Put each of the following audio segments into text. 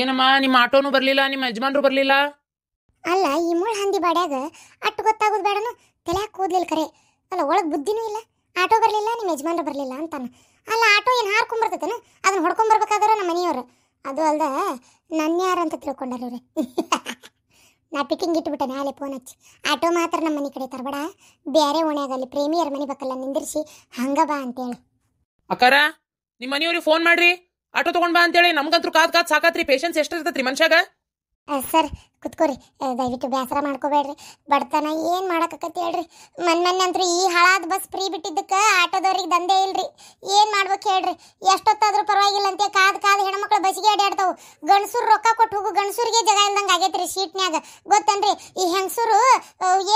ಏನಮ್ಮ ನಿಮ್ಮ ಆಟೋನು ಬರ್ಲಿಲ್ಲ ನಿಮ್ಮ ಯಜಮಾನ್ರು ಬರ್ಲಿಲ್ಲ ಅಲ್ಲ ಈ ಮುಳ್ಳು ಹಂದಿ ಬಾಡ್ಯಾಗ ಅಟ್ಟು ಗೊತ್ತಾಗೋದು ಬೇಡನು ತಲೆ ಕೂದ್ಲಿಲ್ಲ ಕರೆ ಅಲ್ಲ ಒಳಗೆ ಬುದ್ಧಿನೂ ಇಲ್ಲ ಆಟೋ ಬರಲಿಲ್ಲ ನಿಮ್ಮ ಯಜಮಾನ್ರು ಬರಲಿಲ್ಲ ಅಂತಾನ ಅಲ್ಲ ಆಟೋ ಏನು ಹಾರ್ಕೊಂಬರ್ತೈತೇನು ಅದನ್ನ ಹೊಡ್ಕೊಂಬರ್ಬೇಕಾದ್ರೆ ನಮ್ಮ ಮನೆಯವರು ಅದು ಅಲ್ದ ನನ್ನ ಯಾರು ಅಂತ ರೀ ನಾ ಪಿಕ್ಕಿಂಗ್ ಇಟ್ಬಿಟ್ಟೆ ನಾಳೆ ಫೋನ್ ಹಚ್ಚಿ ಆಟೋ ಮಾತ್ರ ನಮ್ಮ ಮನೆ ಕಡೆ ತರಬೇಡ ಬೇರೆ ಓಣ್ಯಾಗ ಪ್ರೇಮಿಯರ್ ಮನೆ ಬಕ್ಕಲ್ಲ ನಿಂದಿರಿಸಿ ಹಂಗ ಬಾ ಅಂತೇಳಿ ಅಕ್ಕಾರ ನಿಮ್ಮ ಮನೆಯವ್ರಿಗೆ ಫೋನ್ ಮಾಡ್ರಿ ಆಟೋ ತಗೊಂಡ್ ಬಾ ಅಂತೇಳಿ ನಮ್ಗಂತೂ ಕಾದ್ ಕಾದ್ ಸಾಕಾತ್ರಿ ಪೇಷನ್ಸ್ ಎಷ್ಟಿರ್ತೈತ್ರಿ ಮನುಷ್ಯಾಗ ಸರ್ ಕುತ್ಕೋರಿ ದಯವಿಟ್ಟು ಬೇಸರ ಮಾಡ್ಕೋಬೇಡ್ರಿ ಬಡತನ ಏನ್ ಮಾಡಕತ್ತೈತಿ ಹೇಳ್ರಿ ಮನ್ ಮನ್ ಅಂತ್ರಿ ಈ ಹಾಳಾದ ಬಸ್ ಫ್ರೀ ಬಿಟ್ಟಿದ್ದಕ್ಕ ಆಟೋದವ್ರಿಗೆ ಬಂದೇ ಇಲ್ರಿ ಏನ್ ಕೇಳ್ರಿ ಎಷ್ಟೊತ್ತಾದ್ರೂ ಪರವಾಗಿಲ್ಲ ಅಂತ ಕಾದ್ ಕಾದ್ ಹೆಣ್ಮಕ್ಳು ಬಸಿಗೆ ಅಡ್ಯಾಡ್ತಾವು ಗಣಸೂರು ರೊಕ್ಕ ಕೊಟ್ಟು ಹೋಗು ಗಣಸೂರಿಗೆ ಜಗ ಇಲ್ದಂಗ ಆಗೈತ್ರಿ ಶೀಟ್ನ್ಯಾಗ ಗೊತ್ತನ್ರಿ ಈ ಹೆಂಗಸೂರು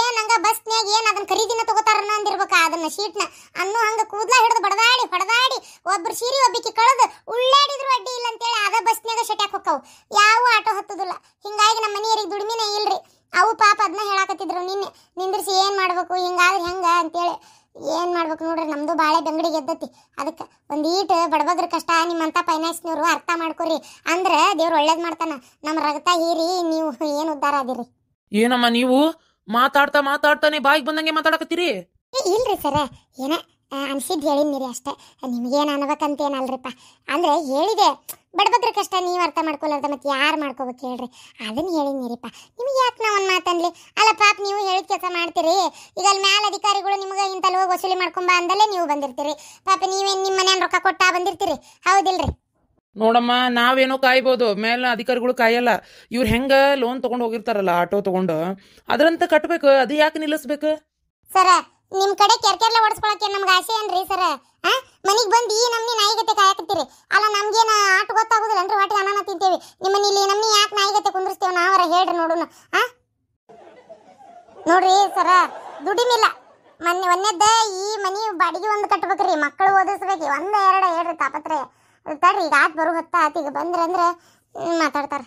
ಏನಂಗ ಬಸ್ನ್ಯಾಗ ಏನು ಅದನ್ನ ಖರೀದಿನ ತಗೋತಾರನ ಅಂದಿರ್ಬೇಕ ಅದನ್ನ ಶೀಟ್ನ ಅನ್ನು ಹಂಗ ಕೂದ್ಲ ಹಿಡಿದು ಬಡದಾಡಿ ಹೊಡೆದಾಡಿ ಒಬ್ರು ಸೀರಿ ಒಬ್ಬಿಕ್ಕಿ ಕಳೆದು ಉಳ್ಳಾಡಿದ್ರು ಅಡ್ಡಿ ಇಲ್ಲ ಅಂತೇಳಿ ಅದ ಬಸ್ನ್ಯಾಗ ಶಟ್ಯಾಕ್ ಹೊಕ್ಕವು ಯಾವ ಆಟೋ ಹತ್ತದಿಲ್ಲ ಹಿಂಗಾಗಿ ನಮ್ಮ ಮನೆಯರಿಗೆ ದುಡಿಮಿನೇ ಇಲ್ರಿ ಅವು ಪಾಪ ಅದನ್ನ ಹೇಳಾಕತ್ತಿದ್ರು ನಿನ್ನೆ ನಿಂದ್ರಿಸಿ ಏನು ಮಾಡ್ಬೇಕು ಹಿಂಗಾದ್ರೆ ಹೆಂಗ ಅಂತೇಳಿ ಏನ್ ಮಾಡ್ಬೇಕು ನೋಡ್ರಿ ನಮ್ದು ಬಾಳೆ ಬಂಗಡಿ ಗೆದ್ದತಿ ಅದಕ್ಕೆ ಒಂದು ಈಟ್ ಬಡಬದ್ರ ಕಷ್ಟ ನಿಮ್ಮಂಥ ಫೈನಾನ್ಸ್ನವರು ಅರ್ಥ ಮಾಡ್ಕೊರಿ ಅಂದ್ರೆ ದೇವ್ರು ಒಳ್ಳೇದು ಮಾಡ್ತಾನೆ ನಮ್ಮ ರಗತ ಹೀರಿ ನೀವು ಏನು ಉದ್ದಾರ ಆದಿರಿ ಏನಮ್ಮ ನೀವು ಮಾತಾಡ್ತಾ ಮಾತಾಡ್ತಾನೆ ಬಾಯಿಗೆ ಬಂದಂಗೆ ಮಾತಾಡಕತ್ತೀರಿ ಇಲ್ರಿ ಸರ ಏನ ಅಷ್ಟೆ ಹೇಳಿದ್ನಿರಿ ಅಷ್ಟೇ ಅನ್ಬೇಕಂತ ಏನಲ್ರಿಪ್ಪ ಅಂದ್ರೆ ಹೇಳಿದೆ ಬಡಬದ್ರ ಕಷ್ಟ ನೀವು ಅರ್ಥ ಮಾಡ್ಕೊಲಾರ್ದ ಮತ್ತೆ ಯಾರು ಮಾಡ್ಕೋಬೇಕು ಹೇಳ್ರಿ ಅದನ್ನ ಹೇಳಿನಿರಿಪ್ಪ ನಿಮಗೆ ಯಾಕೆ ನಾ ಒಂದು ಮಾತನ್ಲಿ ಅಲ್ಲ ಪಾಪ ನೀವು ಹೇಳಿದ ಕೆಲಸ ಮಾಡ್ತೀರಿ ಈಗ ಅಲ್ಲಿ ಮ್ಯಾಲ ಅಧಿಕಾರಿಗಳು ನಿಮಗೆ ಇಂತಲ್ಲಿ ಹೋಗಿ ವಸೂಲಿ ಮಾಡ್ಕೊಂಬ ಅಂದಲ್ಲೇ ನೀವು ಬಂದಿರ್ತೀರಿ ಪಾಪ ನೀವೇನು ನಿಮ್ಮ ಮನೆಯನ್ನು ರೊಕ್ಕ ಕೊಟ್ಟ ಬಂದಿರ್ತೀರಿ ಹೌದಿಲ್ರಿ ನೋಡಮ್ಮ ನಾವೇನೋ ಕಾಯ್ಬೋದು ಮೇಲೆ ಅಧಿಕಾರಿಗಳು ಕಾಯಲ್ಲ ಇವ್ರು ಹೆಂಗೆ ಲೋನ್ ತೊಗೊಂಡು ಹೋಗಿರ್ತಾರಲ್ಲ ಆಟೋ ತೊಗೊಂಡು ಅದರಂತ ಕಟ್ಟಬೇಕು ಅದು ಯಾಕೆ ನಿಲ್ಲಿಸ್ಬೇಕು ಸರ ನಿಮ್ ಕಡೆ ಕೆರ್ಕೆರ್ಲೆ ಓಡಿಸ್ಕೊಳಕ್ಕೆ ನಮ್ಗೆ ಆಸೆ ಏನ್ರಿ ಸರ್ ಆ ಮನಿಗೆ ಬಂದು ಈ ನಮ್ನಿ ನಾಯಿಗತೆ ಕಾಯಕತ್ತೀರಿ ಅಲ್ಲ ನಮ್ಗೇನ ಆಟ ಗೊತ್ತಾಗುದಿಲ್ಲ ಹೊಟ್ಟೆ ಅನ್ನ ತಿಂತೇವಿ ನಿಮ್ಮನ್ನ ಇಲ್ಲಿ ನಮ್ನಿ ಯಾಕೆ ನಾಯಿಗತೆ ಕುಂದ್ರಿಸ್ತೇವೆ ನಾವರ ಹೇಳ್ರಿ ನೋಡೋಣ ಆ ನೋಡ್ರಿ ಸರ ದುಡಿಮಿಲ್ಲ ಮೊನ್ನೆ ಒಂದೇದ ಈ ಮನಿ ಬಾಡಿಗೆ ಒಂದು ಕಟ್ಬೇಕ್ರಿ ಮಕ್ಕಳು ಓದಿಸ್ಬೇಕು ಒಂದ್ ಎರಡ ಹೇಳ್ರಿ ತಾಪತ್ರೆ ತಡ್ರಿ ಈಗ ಆತ್ ಬರು ಹೊತ್ತ ಈಗ ಬಂದ್ರಂದ್ರೆ ಮಾತಾಡ್ತಾರ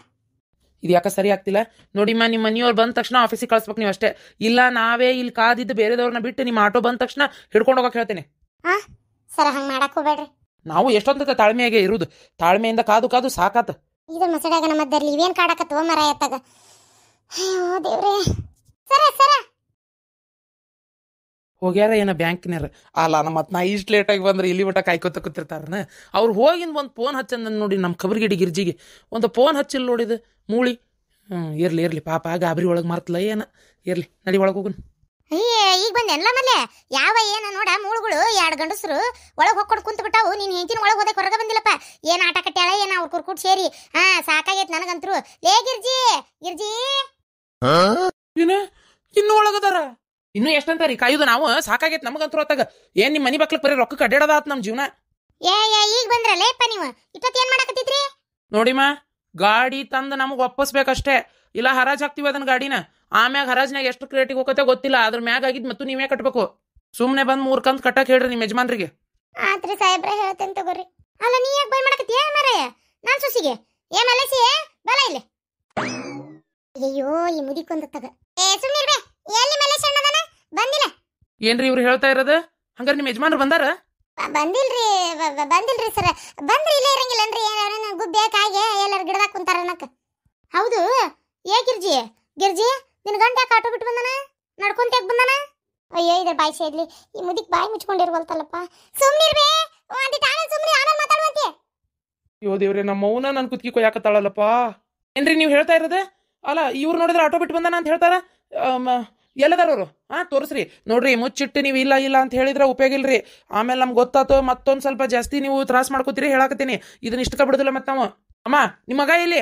ಇದು ಯಾಕೆ ಸರಿ ಆಗ್ತಿಲ್ಲ ನೋಡಿಮ್ಮ ನಿಮ್ಮ ಮನೆಯವ್ರು ಬಂದ ತಕ್ಷಣ ಆಫೀಸಿಗೆ ಕಳಿಸ್ಬೇಕು ನೀವು ಅಷ್ಟೇ ಇಲ್ಲ ನಾವೇ ಇಲ್ಲಿ ಕಾದಿದ್ದು ಬೇರೆದವ್ರನ್ನ ಬಿಟ್ಟು ನಿಮ್ಮ ಆಟೋ ಬಂದ ತಕ್ಷಣ ಹಿಡ್ಕೊಂಡು ಹೋಗಕ್ಕೆ ಹೇಳ್ತೇನೆ ಸರ್ ಹಂಗೆ ನಾವು ಎಷ್ಟೊಂದ ತಾಳ್ಮೆಯಾಗೆ ಇರುದು ತಾಳ್ಮೆಯಿಂದ ಕಾದು ಕಾದು ಸಾಕಾತ ಇದು ಮಸಡಾಗ ನಮ್ಮ ಮದ್ದಲ್ಲಿ ಇವೇನ್ ಮರ ಎತ್ತಾಗ ಅಯ್ಯೋ ದೇವ್ರೆ ಸರ ಸರ ಹೋಗ್ಯಾರ ಏನ ಬ್ಯಾಂಕ್ನಾರ ಅಲ್ಲ ನಮ್ಮ ಮತ್ತೆ ನಾ ಇಷ್ಟು ಲೇಟಾಗಿ ಬಂದ್ರೆ ಇಲ್ಲಿ ಮಟ್ಟ ಕಾಯ್ಕೊತ ಕೂತಿರ್ತಾರನ ಅವ್ರು ಹೋಗಿಂದ ಒಂದು ಫೋನ್ ಹಚ್ಚಂದ ನೋಡಿ ನಮ್ಮ ಕಬರ್ಗಿಡಿ ಗಿರ್ಜಿಗೆ ಒಂದು ಫೋನ್ ಹಚ್ಚಿಲ್ಲ ನೋಡಿದ ಮೂಳಿ ಹ್ಞೂ ಇರಲಿ ಇರಲಿ ಪಾಪ ಗಾಬರಿ ಒಳಗೆ ಮರ್ತಲ ಏನ ಇರಲಿ ನಡಿ ಒಳಗೆ ಹೋಗುನ್ ಅಯ್ಯೇ ಈಗ ಎಲ್ಲ ಮಲ್ಲೆ ಯಾವ ಏನ ನೋಡ ಮೂಳುಗಳು ಎರಡು ಗಂಡಸರು ಒಳಗೆ ಹೋಗ್ಕೊಂಡು ಕುಂತು ಬಿಟ್ಟಾವು ನೀನು ಹೆಂಚಿನ ಒಳಗೆ ಹೋದಕ್ಕೆ ಹೊರಗೆ ಬಂದಿಲ್ಲಪ್ಪ ಏನು ಆಟ ಕಟ್ಟಾಳ ಏನು ಅವ್ರ ಕುರ್ಕುಟ್ ಸೇರಿ ಹಾ ಸಾಕಾಗೈತೆ ನನಗಂತರು ಲೇ ಗಿರ್ಜಿ ಗಿರ್ಜಿ ಏನ ಇನ್ನೂ ಇನ್ನು ಎಷ್ಟಂತ ರೀ ಕಾಯುದು ನಾವು ಸಾಕಾಗೈತೆ ನಮಗಂತೂ ಹೊತ್ತಾಗ ಏನ್ ನಿಮ್ಮ ಮನಿ ಬಕ್ಲಕ್ ಬರೀ ರೊಕ್ಕ ಅಡ್ಡಾಡದ ಆತ್ ನಮ್ಮ ಜೀವನ ಏ ಏ ಈಗ ಬಂದ್ರಲ್ಲೇಪ್ಪ ನೀವು ಇಪ್ಪತ್ತು ಏನ್ ಮಾಡಕತ್ತಿದ್ರಿ ನೋಡಿಮ್ಮ ಗಾಡಿ ತಂದು ನಮಗೆ ಒಪ್ಪಿಸ್ಬೇಕಷ್ಟೇ ಇಲ್ಲ ಹರಾಜ್ ಹಾಕ್ತಿವಿ ಅದನ್ನ ಗಾಡಿನ ಆಮ್ಯಾಗ ಹರಾಜ್ನಾಗ ಎಷ್ಟು ಕ್ರೇಟಿಗೆ ಹೋಗತ್ತೆ ಗೊತ್ತಿಲ್ಲ ಅದ್ರ ಮ್ಯಾಗ ಆಗಿದ್ ಮತ್ತು ನೀವೇ ಕಟ್ಟಬೇಕು ಸುಮ್ಮನೆ ಬಂದು ಮೂರು ಕಂತು ಕಟ್ಟಕ್ಕೆ ಹೇಳ್ರಿ ನಿಮ್ಮ ಯಜಮಾನ್ರಿಗೆ ಆತ್ರಿ ಸಾಹೇಬ್ರ ಹೇಳ್ತೇನೆ ತಗೋರಿ ಅಲ್ಲ ನೀ ಯಾಕೆ ಬೈ ಮಾಡಕತ್ತೀಯ ಮಾರಾಯ ನಾನು ಸುಸಿಗೆ ಏ ಮಲಸಿ ಬಲ ಇಲ್ಲಿ ಅಯ್ಯೋ ಈ ಮುದಿಕೊಂದ ತಗ ಏ ಸುಮ್ಮನೆ ಬಂದಿಲ್ಲ ಏನ್ರಿ ಇವ್ರು ಹೇಳ್ತಾ ಇರೋದು ಹಂಗಾರೆ ನಿಮ್ಮ ಯಜಮಾನ್ರು ಬಂದಾರ ಬಂದಿಲ್ಲ ಬಂದಿಲ್ರಿ ಬಂದಿಲ್ಲ ರೀ ಬಂದಿಲ್ರಿ ಸರ್ ಬಂದ್ರಿ ಇಲ್ಲೇ ಇರಂಗಿಲ್ಲನ್ರಿ ಗುಬ್ಬಿ ಹಾಗೆ ಎಲ್ಲರೂ ಗಿಡದಾಗ ಕುಂತಾರ ಅನ್ನಕ ಹೌದು ಏ ಗಿರ್ಜಿ ಗಿರ್ಜಿ ನಿನ್ ಗಂಡ ಯಾಕೆ ಆಟೋ ಬಿಟ್ಟು ಬಂದಾನ ನಡ್ಕೊಂತ ಯಾಕೆ ಬಂದಾನ ಅಯ್ಯೋ ಇದ್ರ ಬಾಯಿ ಸೇರ್ಲಿ ಈ ಮುದಿಕ್ ಬಾಯಿ ಮುಚ್ಕೊಂಡಿರ್ವಲ್ತಲ್ಲಪ್ಪ ಸುಮ್ನಿರ್ಬೇ ಒಂದಿ ಆಮೇಲೆ ಸುಮ್ನಿ ಆಮೇಲೆ ಮಾತಾಡುವಂತೆ ಅಯ್ಯೋ ದೇವ್ರೆ ನಮ್ಮ ಮೌನ ನಾನು ಕುತ್ಕಿ ಕೊಯ್ಯಾಕತ್ತಾಳಲ್ಲಪ್ಪ ಏನ್ರಿ ನೀವು ಹೇಳ್ತಾ ಇರೋದು ಅಲ್ಲ ಇವ್ರು ನೋಡಿದ್ರೆ ಆಟೋ ಬಿಟ್ಟು ಬಂದಾನ ಅಂತ ಹೇಳ್ತಾರ ಎಲ್ಲದಾರವರು ಹಾ ತೋರಿಸ್ರಿ ನೋಡ್ರಿ ಮುಚ್ಚಿಟ್ಟು ನೀವು ಇಲ್ಲ ಇಲ್ಲ ಅಂತ ಹೇಳಿದ್ರೆ ಉಪಯೋಗ ಇಲ್ರಿ ಆಮೇಲೆ ನಮ್ಗೆ ಗೊತ್ತಾತು ಮತ್ತೊಂದು ಸ್ವಲ್ಪ ಜಾಸ್ತಿ ನೀವು ತ್ರಾಸ ಮಾಡ್ಕೋತೀರಿ ಹೇಳಾಕತ್ತೀನಿ ಇದನ್ನ ಇಷ್ಟ ಬಿಡುದಿಲ್ಲ ಮತ್ತೆ ನಾವು ಅಮ್ಮ ನಿಮ್ಮ ಮಗ ಇಲ್ಲಿ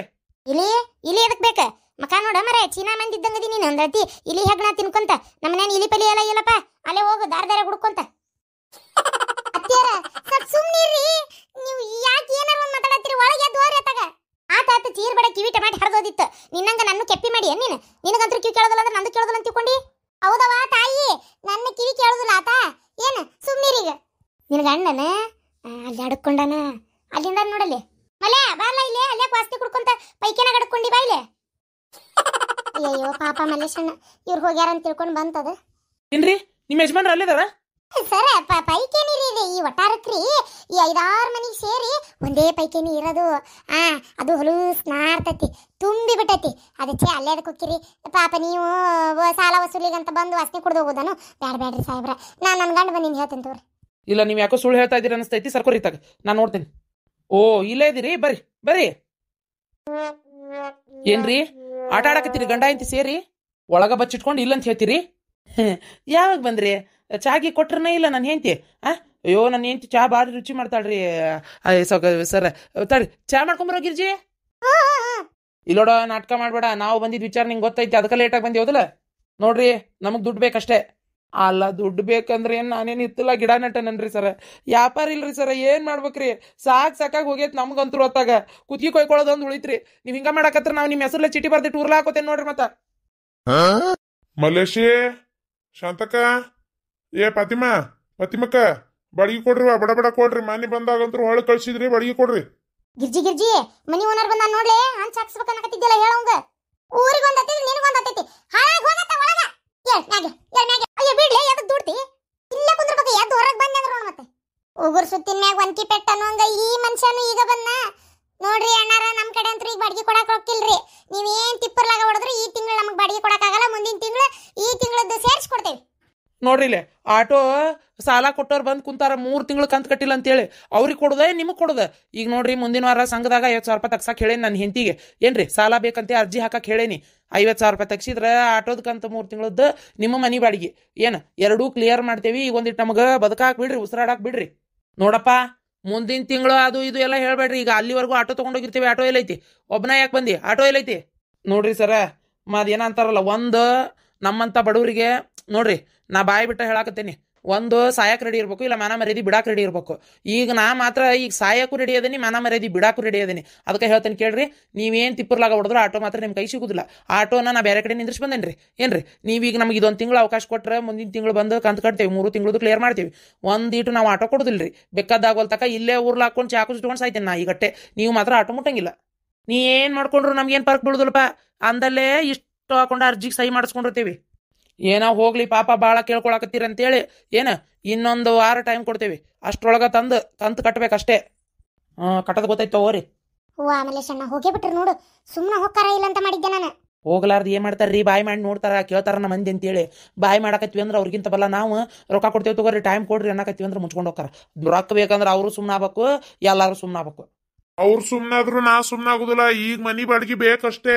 ಇಲ್ಲಿ ಇಲ್ಲಿ ಎದಕ್ ಬೇಕ ಮಕಾ ನೋಡ ಮರ ಚೀನಾ ಮಂದಿ ಇದ್ದಂಗ ಇದೀನಿ ನೀನು ಒಂದತಿ ಇಲ್ಲಿ ಹೆಗ್ಣ ತಿನ್ಕೊಂತ ನಮ್ಮನೇನು ಇಲಿ ಪಲಿ ಎಲ್ಲ ಇಲ್ಲಪ್ಪ ಅಲ್ಲೇ ಹೋಗು ದಾರ ದಾರ ಹುಡ್ಕೊಂತ ಸುಮ್ಮನಿರಿ ನೀವು ಯಾಕೆ ಏನಾರ ಮಾತಾಡತ್ತೀರಿ ಒಳಗೆ ಎದ್ದು ಹೋಗ್ರಿ ಆತ ಆತ ಚೀರ್ ಬಡ ಕಿವಿ ಟಮಾಟ ಹರಿದೋದಿತ್ತು ನಿನ್ನಂಗ ನನ್ನ ಕೆಪ್ಪಿ ಮಾಡಿ ನೀನು ಅಡ್ಕೊಂಡಾನ ಅಲ್ಲಿಂದ ನೋಡಲ್ಲಿ ಮಲೆ ಬಾಲ ಇಲ್ಲಿ ಅಲ್ಲೇ ವಾಸ್ತಿ ಕುಡ್ಕೊಂತ ಪೈಕಿನ ಗಡಕೊಂಡಿ ಬಾ ಇಲ್ಲಿ ಅಯ್ಯೋ ಪಾಪ ಮಲ್ಲೇಶಣ್ಣ ಇವ್ರು ಹೋಗ್ಯಾರ ಅಂತ ತಿಳ್ಕೊಂಡ್ ಬಂತದ ಏನ್ರಿ ನಿಮ್ಮ ಯಜಮಾನ್ರ ಅಲ್ಲಿದಾರ ಸರ ಪೈಕೇನಿ ರೀ ಈ ಒಟ್ಟಾರಕ್ರಿ ಈ ಐದಾರು ಮನಿಗೆ ಸೇರಿ ಒಂದೇ ಪೈಕೇನಿ ಇರೋದು ಆ ಅದು ಹೊಲು ಸ್ನಾರ್ತತಿ ತುಂಬಿ ಬಿಟ್ಟತಿ ಅದಕ್ಕೆ ಅಲ್ಲೇ ಕುಕ್ಕಿರಿ ಪಾಪ ನೀವು ಸಾಲ ವಸೂಲಿಗಂತ ಬಂದು ವಸ್ತಿ ಕುಡ್ದು ಹೋಗೋದನು ಬ್ಯಾಡ ಬ್ಯಾಡ್ರಿ ಸಾಹೇಬ್ರ ನಾನು ನನ್ನ ಗಂಡ ಬಂದಿನಿ ಹೇಳ್ತೀನಿ ತೋರಿ ಇಲ್ಲ ನೀವು ಯಾಕೋ ಸುಳ್ಳು ಹೇಳ್ತಾ ಇದ್ದೀರಿ ಅನಿಸ್ತೈತಿ ಸರ್ಕೋರಿ ತಾಗ ನಾನು ನೋಡ್ತೀನಿ ಓ ಇಲ್ಲೇ ಇದೀರಿ ಬರ್ರಿ ಬರ್ರಿ ಏನ್ರಿ ಆಟ ಆಡಕತ್ತೀರಿ ಗಂಡ ಇಂತಿ ಸೇರಿ ಒಳಗ ಬಚ್ಚಿಟ್ಕೊಂಡು ಇಲ್ಲ ಅಂತ ಹೇಳ್ತೀರಿ ಯಾವಾಗ ಬಂದ್ರಿ ಚಾಗಿ ಕೊಟ್ರನ ಇಲ್ಲ ನನ್ನ ಹೆಂಡ್ತಿ ಆ ಅಯ್ಯೋ ನನ್ನ ಹೆಂಡ್ತಿ ಚಾ ಬಾರಿ ರುಚಿ ಮಾಡ್ತಾಳ್ರಿ ಸರ್ ತಡ್ರಿ ಚಾ ಮಾಡ್ಕೊಂಬರೋ ಗಿರ್ಜಿ ಇಲ್ಲೋಡ ನಾಟಕ ಮಾಡ್ಬೇಡ ನಾವು ಬಂದಿದ್ ವಿಚಾರ ನಿಂಗೆ ಗೊತ್ತೈತಿ ಅದಕ್ಕೆ ಲೇಟಾಗಿ ಬಂದಿ ಹೌದಲ್ಲ ನೋಡ್ರಿ ನಮಗ್ ದುಡ್ಡು ಬೇಕಷ್ಟೇ ಅಲ್ಲ ದುಡ್ಡು ಬೇಕಂದ್ರೆ ಏನು ನಾನೇನು ಇತ್ತಿಲ್ಲ ಗಿಡ ನೆಟ್ಟನನ್ರಿ ಸರ ವ್ಯಾಪಾರ ಇಲ್ರಿ ಸರ ಏನು ಮಾಡ್ಬೇಕ್ರಿ ಸಾಕು ಸಾಕಾಗಿ ಹೋಗೈತೆ ನಮ್ಗಂತೂ ಹೊತ್ತಾಗ ಕುತ್ಗಿ ಕೊಯ್ಕೊಳ್ಳೋದೊಂದು ಉಳಿತ್ರಿ ನೀವು ಹಿಂಗ ಮಾಡಾಕತ್ರ ನಾವು ನಿಮ್ಮ ಹೆಸರಲ್ಲೇ ಚೀಟಿ ಬರ್ದಿ ಟೂರ್ಲ ಹಾಕೋತೇನೆ ನೋಡ್ರಿ ಮತ್ತ ಮಲೇಶಿ ಶಾಂತಕ ಏ ಪತಿಮಾ ಪತಿಮಕ್ಕ ಬಡಗಿ ಕೊಡ್ರಿ ಬಡ ಬಡ ಕೊಡ್ರಿ ಮನೆ ಬಂದಾಗಂತೂ ಹೊಳೆ ಕಳ್ಸಿದ್ರಿ ಬಡಗಿ ಕೊಡ್ರಿ ಗಿರ್ಜಿ ಗಿರ್ಜಿ ಮನಿ ಓನರ್ ಬಂದ ನೋಡ್ಲಿ ಹಂಚ್ ಹಾಕ್ಸ್ಬೇಕು ಅನ್ನಕತ್ತಿದ್ದಿಲ್ಲ ಹೇಳೋಂಗ ಊರಿಗೆ ಒಂದತ್ತಿ ನಿನಗೆ ಹಾಳಾಗಿ ಹೋಗತ್ತ ಒಳಗ ಏ ಮ್ಯಾಗೆ ಏಳ್ ಮ್ಯಾಗೆ ಉಗುರು ಸುತ್ತಿನ ಮ್ಯಾಗ ಒಂತಿ ಈ ಮನುಷ್ಯನು ಈಗ ಬಂದ ನೋಡ್ರಿ ಅಣ್ಣಾರ ನಮ್ಮ ಕಡೆ ಅಂತ ಈಗ ಬಾಡಿಗೆ ಕೊಡಕ್ಕೆ ಹೋಗ್ತಿಲ್ರಿ ನೀವು ಏನು ತಿಪ್ಪರ್ಲಾಗ ಹೊಡೆದ್ರೆ ಈ ತಿಂಗಳು ನಮಗೆ ಬಾಡಿಗೆ ಕೊಡೋಕ್ಕಾಗಲ್ಲ ಮುಂದಿನ ತಿಂಗಳು ಈ ತಿಂಗಳದ್ದು ಸೇರಿಸ್ಕೊಡ್ತೇವೆ ನೋಡ್ರಿಲೆ ಆಟೋ ಸಾಲ ಕೊಟ್ಟವ್ರು ಬಂದು ಕುಂತಾರ ಮೂರು ತಿಂಗಳು ಕಂತು ಕಟ್ಟಿಲ್ಲ ಅಂತೇಳಿ ಅವ್ರಿಗೆ ಕೊಡೋದೇ ನಿಮಗೆ ಕೊಡೋದ ಈಗ ನೋಡ್ರಿ ಮುಂದಿನ ವಾರ ಸಂಘದಾಗ ಐವತ್ತು ಸಾವಿರ ರೂಪಾಯಿ ತಗ್ಸಕ್ಕೆ ಹೇಳೇನಿ ನನ್ನ ಹೆಂಡತಿಗೆ ಏನ್ರಿ ಸಾಲ ಬೇಕಂತ ಅರ್ಜಿ ಹಾಕಕ್ಕೆ ಹೇಳೇನಿ ಐವತ್ತು ಸಾವಿರ ರೂಪಾಯಿ ತಗ್ಸಿದ್ರೆ ಆಟೋದ ಕಂತು ಮೂರು ತಿಂಗಳದ್ದು ನಿಮ್ಮ ಮನೆ ಬಾಡಿಗೆ ಏನು ಎರಡೂ ಕ್ಲಿಯರ್ ಮಾಡ್ತೇವೆ ಈಗ ಒಂದಿಟ್ಟು ನಮಗೆ ಬದುಕಾಕ್ ಬಿಡ್ರಿ ಉಸಿರಾಡಕ್ಕೆ ಬಿಡ್ರಿ ನೋಡಪ್ಪ ಮುಂದಿನ ತಿಂಗಳು ಅದು ಇದು ಎಲ್ಲ ಹೇಳ್ಬೇಡ್ರಿ ಈಗ ಅಲ್ಲಿವರೆಗೂ ಆಟೋ ತೊಗೊಂಡೋಗಿರ್ತೀವಿ ಆಟೋ ಎಲ್ಲೈತಿ ಒಬ್ಬನ ಯಾಕೆ ಬಂದು ಆಟೋ ಎಲ್ಲೈತಿ ನೋಡ್ರಿ ಸರ ಮಾದು ಏನಂತಾರಲ್ಲ ಒಂದು ನಮ್ಮಂಥ ಬಡವರಿಗೆ ನೋಡ್ರಿ ನಾ ಬಾಯಿ ಬಿಟ್ಟ ಹೇಳಕತ್ತೀನಿ ಒಂದು ಸಾಯಕ್ ರೆಡಿ ಇರಬೇಕು ಇಲ್ಲ ಮನ ಮರ್ಯಾದಿ ಬಿಡಾಕ್ ರೆಡಿ ಇರಬೇಕು ಈಗ ನಾ ಮಾತ್ರ ಈಗ ಸಾಯಕ್ಕೂ ರೆಡಿ ಅದೇನಿ ಮನ ಮರ್ಯಾದಿ ಬಿಡಾಕು ರೆಡಿ ಅದೇನಿ ಅದಕ್ಕೆ ಹೇಳ್ತೇನೆ ಕೇಳ್ರಿ ನೀವೇನು ತಿಪ್ಪರ್ಲಾಗ ಹೊಡೆದ್ರೆ ಆಟೋ ಮಾತ್ರ ನಿಮ್ಮ ಕೈ ಸಿಗುದಿಲ್ಲ ಆಟೋನ ನಾ ಬೇರೆ ಕಡೆ ನಿಂದ್ರಿಸಿ ಬಂದೇನೆ ರೀ ಏನ್ರಿ ನೀವೀಗ ನಮಗೆ ಇದೊಂದು ತಿಂಗಳು ಅವಕಾಶ ಕೊಟ್ಟರೆ ಮುಂದಿನ ತಿಂಗಳು ಬಂದು ಕಂತು ಕಟ್ತೇವೆ ಮೂರು ತಿಂಗಳದು ಕ್ಲಿಯರ್ ಮಾಡ್ತೀವಿ ಒಂದೀಟು ನಾವು ಆಟೋ ಕೊಡುದಿಲ್ಲ ರೀ ಬೇಕಾದಾಗೋಲ್ ತಕ ಇಲ್ಲೇ ಊರ್ಲ ಹಾಕೊಂಡು ಚಾಕು ಇಟ್ಕೊಂಡು ಸಾಯ್ತೇನೆ ನಾ ಈಗಟ್ಟೆ ನೀವು ಮಾತ್ರ ಆಟೋ ಮುಟ್ಟಂಗಿಲ್ಲ ನೀ ಏನು ಮಾಡ್ಕೊಂಡ್ರು ನಮ್ಗೇನು ಪರ್ಕ್ ಬೀಳುದಿಲ್ಲಪ್ಪ ಅಂದಲ್ಲೇ ಇಷ್ಟು ಹಾಕೊಂಡು ಅರ್ಜಿಗೆ ಸಹಿ ಮಾಡಿಸ್ಕೊಂಡಿರ್ತೀವಿ ಏನೋ ಹೋಗ್ಲಿ ಪಾಪ ಭಾಳ ಕೇಳ್ಕೊಳಕತ್ತೀರ ಅಂತೇಳಿ ಏನ ಇನ್ನೊಂದು ವಾರ ಟೈಮ್ ಕೊಡ್ತೀವಿ ಅಷ್ಟೊಳಗ ತಂದು ಕಂತು ಕಟ್ಟಬೇಕಷ್ಟೇ ಕಟ್ಟೋದು ಗೊತ್ತಾಯ್ತು ತಗೋರಿ ಹೂವ ಆಮೇಲೆ ಸಣ್ಣ ನೋಡು ಸುಮ್ಮನೆ ಹೋಗ್ತಾರ ಇಲ್ಲ ಅಂತ ಮಾಡಿದ್ದೆ ನಾನು ಹೋಗ್ಲಾರ್ದು ಏನು ಮಾಡ್ತಾರ್ರಿ ಬಾಯಿ ಮಾಡಿ ನೋಡ್ತಾರ ಕೇಳ್ತಾರ ನಮ್ಮ ಮಂದಿ ಅಂತೇಳಿ ಬಾಯಿ ಮಾಡಕತ್ವಿ ಅಂದ್ರೆ ಅವ್ರಿಗಿಂತ ಬಲ್ಲ ನಾವು ರೊಕ್ಕ ಕೊಡ್ತೇವೆ ತಗೋರಿ ಟೈಮ್ ಕೊಡ್ರಿ ಅನ್ನಕತ್ತೀವಿ ಅಂದ್ರೆ ಮುಚ್ಕೊಂಡು ಹೋಗ್ತಾರ ರೊಕ್ಕ ಬೇಕಂದ್ರೆ ಅವರು ಸುಮ್ಮನೆ ಆಗ್ಬೇಕು ಎಲ್ಲರೂ ಸುಮ್ಮನೆ ಆಗ್ಬೇಕು ಅವ್ರು ಸುಮ್ಮನಾದ್ರು ನಾ ಆಗುದಿಲ್ಲ ಈಗ ಮನಿ ಬಾಡಿಗೆ ಬೇಕಷ್ಟೇ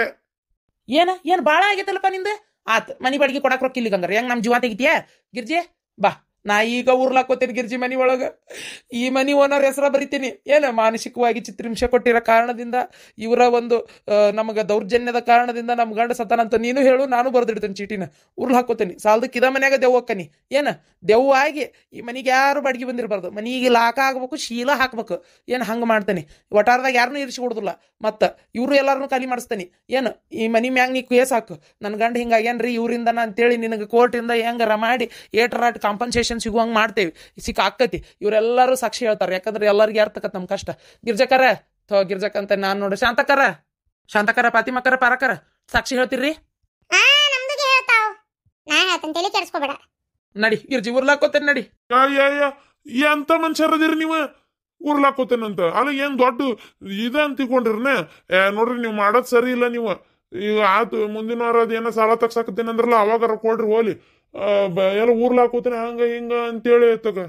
ಏನ ಏನು ಬಾಳ ಆಗೈತಲ್ಲಪ್ಪ ನಿಂದು ಆತ್ ಮನಿ ಬಾಡಿಗೆ ಕೊಡಕ್ಕೆ ರೊಕ್ಕಿಲ್ಲಿಗಂಗಾರ ಹೆಂಗ್ ನಮ್ಮ ಜೀವ ತೆಗಿತೀಯ ಗಿರ್ಜೆ ಬಾ ನಾ ಈಗ ಉರ್ಲಾಕೋತೀನಿ ಗಿರ್ಜಿ ಮನಿ ಒಳಗೆ ಈ ಮನಿ ಓನರ್ ಹೆಸರ ಬರಿತೀನಿ ಏನು ಮಾನಸಿಕವಾಗಿ ಚಿತ್ರಹಿಂಸೆ ಕೊಟ್ಟಿರೋ ಕಾರಣದಿಂದ ಇವರ ಒಂದು ನಮಗೆ ದೌರ್ಜನ್ಯದ ಕಾರಣದಿಂದ ನಮ್ಮ ಗಂಡ ಸತನ ಅಂತ ನೀನು ಹೇಳು ನಾನು ಬರೆದಿಡ್ತೀನಿ ಚೀಟಿನ ಉರ್ಲು ಹಾಕೋತೀನಿ ಸಾಲದಕ್ಕೆ ಇದ ಮನೆಯಾಗ ದೆವ್ವಕ್ಕನಿ ಏನು ಆಗಿ ಈ ಮನೆಗೆ ಯಾರು ಬಾಡಿಗೆ ಬಂದಿರಬಾರ್ದು ಮನೆಗೆ ಲಾಕ ಆಗ್ಬೇಕು ಶೀಲ ಹಾಕ್ಬೇಕು ಏನು ಹಂಗೆ ಮಾಡ್ತಾನೆ ಒಟಾರದಾಗ ಯಾರನ್ನೂ ಇರಿಸಿ ಕೊಡುದಿಲ್ಲ ಮತ್ತು ಇವರು ಎಲ್ಲರನ್ನು ಖಾಲಿ ಮಾಡಿಸ್ತೇನೆ ಏನು ಈ ಮನಿ ಮ್ಯಾಗ ನೀ ಕೇಸ್ ಹಾಕು ನನ್ನ ಗಂಡ ಇವ್ರಿಂದ ಇವರಿಂದ ಅಂತೇಳಿ ನಿನಗೆ ಕೋರ್ಟಿಂದ ಹೆಂಗಾರ ಮಾಡಿ ಏಟ್ರಾಟ್ ಕಾಂಪನ್ಸೇಷನ್ ಸೊಲ್ಯೂಷನ್ ಸಿಗುವಂಗೆ ಮಾಡ್ತೇವೆ ಸಿಕ್ಕ ಇವರೆಲ್ಲರೂ ಸಾಕ್ಷಿ ಹೇಳ್ತಾರೆ ಯಾಕಂದ್ರೆ ಎಲ್ಲರಿಗೆ ಯಾರ್ತಕ್ಕ ನಮ್ಮ ಕಷ್ಟ ಗಿರ್ಜಕರ ಥೋ ಗಿರ್ಜಕ್ ನಾನು ನೋಡ್ರಿ ಶಾಂತಕರ ಶಾಂತಕರ ಪಾತಿಮಕರ ಪಾರಕರ ಸಾಕ್ಷಿ ಹೇಳ್ತೀರಿ ನಡಿ ಗಿರ್ಜಿ ಉರ್ಲಾಕೋತೇನೆ ನಡಿ ಎಂತ ಮನುಷ್ಯರದಿರಿ ನೀವು ಉರ್ಲಾಕೋತೇನಂತ ಅಲ್ಲ ಏನ್ ದೊಡ್ಡ ಇದ ಅಂತ ನೋಡ್ರಿ ನೀವು ಮಾಡೋದ್ ಸರಿ ಇಲ್ಲ ನೀವು ಈಗ ಆತು ಮುಂದಿನ ವಾರ ಸಾಲ ತಗ್ಸಾಕತ್ತೇನಂದ್ರಲ್ಲ ಅವಾಗಾರ ಕೊಡ್ರಿ ಹೋಲಿ ಎಲ್ಲ ಊರ್ಲಾ ಹಾಕೋತನ ಹಂಗ ಹಿಂಗ ಅಂತೇಳಿ ತಗ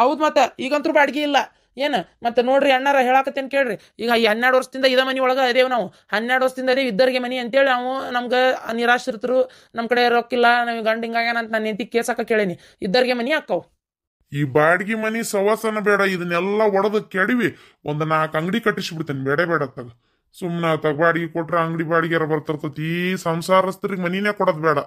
ಹೌದ್ ಮತ್ತ ಈಗಂತೂ ಬಾಡಿಗೆ ಇಲ್ಲ ಏನು ಮತ್ತೆ ನೋಡ್ರಿ ಅಣ್ಣಾರ ಹೇಳಾಕತ್ತೇನು ಕೇಳ್ರಿ ಈಗ ಹನ್ನೆರಡು ವರ್ಷದಿಂದ ಇದ ಮನೆ ಒಳಗೆ ಅದೇವು ನಾವು ಹನ್ನೆರಡು ವರ್ಷದಿಂದ ಅದೇ ಇದ್ದರಿಗೆ ಮನಿ ಅಂತೇಳಿ ನಾವು ನಮ್ಗ ನಿರಾಶ್ರಿತರು ನಮ್ಮ ಕಡೆ ರೊಕ್ಕಿಲ್ಲ ನಮಗೆ ಗಂಡ ಹಿಂಗಾಗ್ಯಾನ ಅಂತ ನಾನು ಎಂತಿ ಕೇಸಾಕ ಕೇಳೇನಿ ಇದ್ದರಿಗೆ ಮನಿ ಹಾಕವ್ ಈ ಬಾಡಿಗೆ ಮನಿ ಸವಾಸನ ಬೇಡ ಇದನ್ನೆಲ್ಲ ಒಡೆದು ಕೆಡವಿ ಒಂದ್ ನಾಲ್ಕು ಅಂಗಡಿ ಕಟ್ಟಿಸ್ಬಿಡ್ತೇನೆ ಬೇಡ ಬೇಡ ತಗ ಸುಮ್ನ ತಗ ಬಾಡಿಗೆ ಕೊಟ್ರ ಅಂಗಡಿ ಬಾಡಿಗೆ ಬರ್ತಿರ್ತೈತಿ ಈ ಸಂಸಾರಸ್ಥರಿಗೆ ಮನಿನೇ ಕೊಡೋದು ಬೇಡ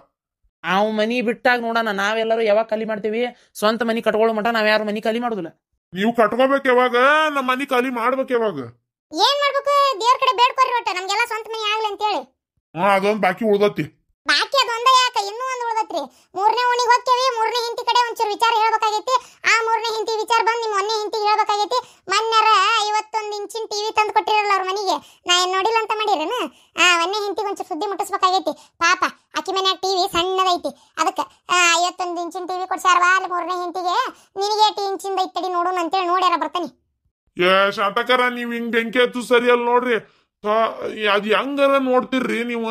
ಆ ಮನಿ ಬಿಟ್ಟಾಗ ನೋಡೋಣ ನಾವೆಲ್ಲರೂ ಯಾವಾಗ ಖಾಲಿ ಮಾಡ್ತೀವಿ ಸ್ವಂತ ಮನಿ ಕಟ್ಕೊಳ್ಳೋ ಮಟ ನಾವ್ ಯಾರು ಮನಿ ಖಾಲಿ ಮಾಡುದಿಲ್ಲ ನೀವು ಕಟ್ಕೋಬೇಕು ಯಾವಾಗ ನಮ್ಮ ಮನಿ ಖಾಲಿ ಮಾಡ್ಬೇಕು ಯಾವಾಗ ಏನ್ ಮಾಡ್ಬೇಕು ದೇವ್ರ ಕಡೆ ಬೇಡ್ಕೊರಿ ಒಟ್ಟ ನಮ್ಗೆಲ್ಲ ಸ್ವಂತ ಮನಿ ಆಗ್ಲಿ ಅಂತ ಹೇಳಿ ಹಾ ಅದೊಂದು ಬಾಕಿ ಉಳ್ದತಿ ಬಾಕಿ ಮೂರನೇ ಓಣಿಗೆ ಹೋಗ್ತೇವಿ ಮೂರನೇ ಹಿಂತಿ ಕಡೆ ಒಂಚೂರು ವಿಚಾರ ಹೇಳ್ಬೇಕಾಗೈತಿ ಆ ಮೂರನೇ ಹಿಂತಿ ವಿಚಾರ ಬಂದು ನಿಮ್ಮ ಮೊನ್ನೆ ಹಿಂತಿ ಹೇಳ್ಬೇಕಾಗೈತಿ ಮನ್ಯಾರ ಐವತ್ತೊಂದು ಇಂಚಿನ ಟಿವಿ ತಂದು ಕೊಟ್ಟಿರಲ್ಲ ಅವ್ರ ಮನೆಗೆ ನಾ ಏನು ನೋಡಿಲ್ಲ ಅಂತ ಮಾಡಿರೇನು ಆ ಮೊನ್ನೆ ಹಿಂತಿ ಒಂಚೂರು ಸುದ್ದಿ ಮುಟ್ಟಿಸ್ಬೇಕಾಗೈತಿ ಪಾಪ ಆಕಿ ಮನ್ಯಾಗ ಟಿವಿ ಸಣ್ಣದೈತಿ ಅದಕ್ಕೆ ಐವತ್ತೊಂದು ಇಂಚಿನ ಟಿವಿ ಕೊಡ್ಸ್ಯಾರವಾ ಅಲ್ಲಿ ಮೂರನೇ ಹಿಂತಿಗೆ ನಿನಗೆ ಏಟ್ ಇಂಚಿಂದ ಐತಡಿ ನೋಡೋಣ ಅಂತೇಳಿ ನೋಡ್ಯಾರ ಬರ್ತಾನೆ ಏ ಶಾಂತಕರ ನೀವು ಹಿಂಗೆ ಬೆಂಕಿ ಹಚ್ಚು ಸರಿಯಲ್ಲ ನೋಡ್ರಿ ಅದು ಹೆಂಗಾರ ನೋಡ್ತೀರ್ರಿ ನೀವು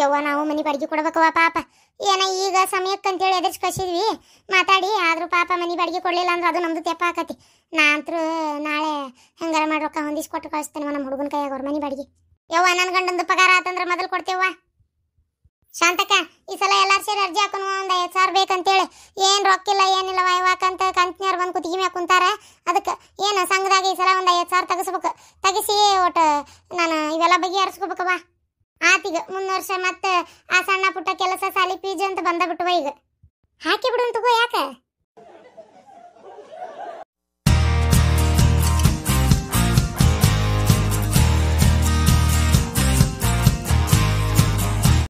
ಯವ್ವ ನಾವು ಮನೆ ಬಾಡಿಗೆ ಕೊಡ್ಬೇಕವ ಪಾಪ ಏನ ಈಗ ಸಮಯಕ್ಕೆ ಅಂತೇಳಿ ಎದುರು ಕಸಿದ್ವಿ ಮಾತಾಡಿ ಆದರೂ ಪಾಪ ಮನೆ ಬಾಡಿಗೆ ಕೊಡಲಿಲ್ಲ ಅಂದ್ರೆ ಅದು ನಮ್ದು ತೆಪ್ಪ ಹಾಕತಿ ನಾ ಅಂತೂ ನಾಳೆ ಹೆಂಗಾರ ಮಾಡಿ ರೊಕ್ಕ ಕೊಟ್ಟು ಕಳಿಸ್ತೇನೆ ನಮ್ಮ ಹುಡುಗನ ಕೈಯಾಗ ಅವ್ರ ಮನೆ ಬಾಡಿಗೆ ಯವ್ವ ನನ್ನ ಗಂಡಂದು ಪಗಾರ ಆತಂದ್ರೆ ಮೊದಲು ಕೊಡ್ತೇವ್ವ ಶಾಂತಕ್ಕ ಈ ಸಲ ಎಲ್ಲಾರು ಸೇರಿ ಅರ್ಜಿ ಹಾಕೋಣ ಒಂದು ಐದು ಸಾವಿರ ಬೇಕಂತೇಳಿ ಏನು ರೊಕ್ಕಿಲ್ಲ ಏನಿಲ್ಲ ವಾಯ್ವಾಕಂತ ಕಂತಿನಿಯವ್ರು ಬಂದು ಕುತ್ತಿಗೆ ಮ್ಯಾಗ ಕುಂತಾರೆ ಅದಕ್ಕೆ ಏನು ಸಂಘದಾಗ ಈ ಸಲ ಒಂದು ಐದು ಸಾವಿರ ತೆಗಿಸ್ಬೇಕು ತೆಗಿಸಿ ಒಟ್ಟು ನಾನು ಇವೆಲ್ಲ ಬಗೆಹರಿಸ್ಕೋಬೇಕವ್ವ ಆತಿಗೆ ಮುಂದಿನ ವರ್ಷ ಮತ್ತೆ ಆ ಸಣ್ಣ ಪುಟ್ಟ ಕೆಲಸ ಸಾಲಿ ಪೀಜ ಅಂತ ಬಂದ ಬಿಟ್ಟುವ ಈಗ ಹಾಕಿ ಬಿಡುವಂತಗೋ ಯಾಕೆ